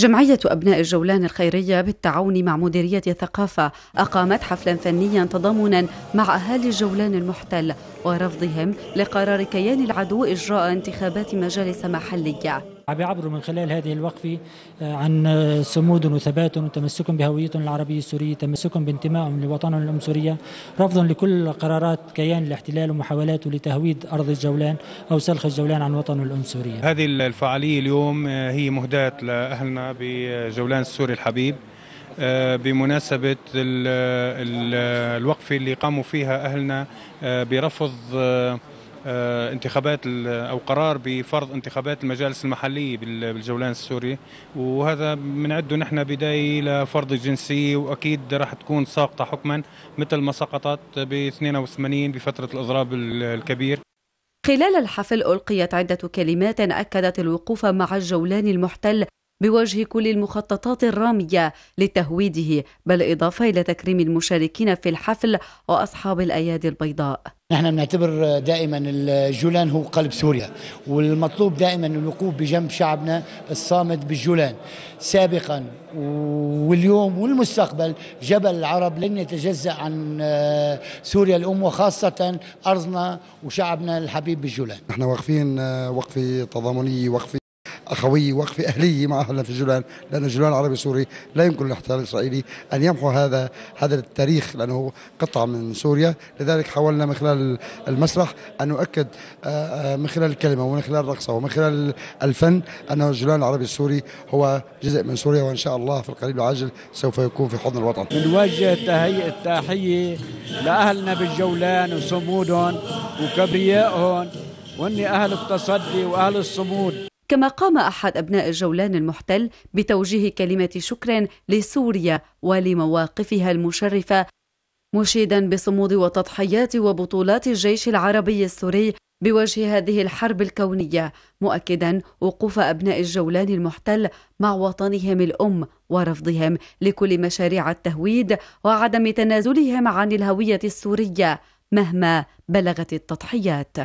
جمعية أبناء الجولان الخيرية بالتعاون مع مديرية الثقافة أقامت حفلا فنيا تضامنا مع أهالي الجولان المحتل ورفضهم لقرار كيان العدو إجراء انتخابات مجالس محلية عم يعبروا من خلال هذه الوقفة آه، عن صمود آه، وثبات وتمسك بهويتهم العربية السورية تمسك بانتمائهم لوطنهم الأم سوريا رفض لكل قرارات كيان الاحتلال ومحاولاته لتهويد أرض الجولان أو سلخ الجولان عن وطنه الأم سوريا هذه الفعالية اليوم آه، هي مهداة لأهلنا بجولان السوري الحبيب بمناسبة الوقفة اللي قاموا فيها أهلنا برفض آه، انتخابات او قرار بفرض انتخابات المجالس المحليه بالجولان السوري وهذا بنعده نحن بدايه لفرض الجنسيه واكيد راح تكون ساقطه حكما مثل ما سقطت ب 82 بفتره الاضراب الكبير خلال الحفل ألقيت عدة كلمات أكدت الوقوف مع الجولان المحتل بوجه كل المخططات الرامية لتهويده بالإضافة إلى تكريم المشاركين في الحفل وأصحاب الأيادي البيضاء نحن بنعتبر دائما الجولان هو قلب سوريا والمطلوب دائما الوقوف بجنب شعبنا الصامد بالجولان سابقا واليوم والمستقبل جبل العرب لن يتجزأ عن آه، سوريا الأم وخاصة أرضنا وشعبنا الحبيب بالجولان نحن واقفين آه، وقفة تضامنية وقفة اخويه وقفه اهليه مع أهلنا في الجولان لأن الجولان العربي السوري لا يمكن للاحتلال الإسرائيلي أن يمحو هذا هذا التاريخ لأنه قطعة من سوريا لذلك حاولنا من خلال المسرح أن نؤكد آه، آه، من خلال الكلمة ومن خلال الرقصة ومن خلال الفن أن الجولان العربي السوري هو جزء من سوريا وإن شاء الله في القريب العاجل سوف يكون في حضن الوطن نوجه التحية لأهلنا بالجولان وصمودهم وكبريائهم واني اهل التصدي واهل الصمود كما قام أحد أبناء الجولان المحتل بتوجيه كلمة شكر لسوريا ولمواقفها المشرفة مشيدا بصمود وتضحيات وبطولات الجيش العربي السوري بوجه هذه الحرب الكونية مؤكدا وقوف أبناء الجولان المحتل مع وطنهم الأم ورفضهم لكل مشاريع التهويد وعدم تنازلهم عن الهوية السورية مهما بلغت التضحيات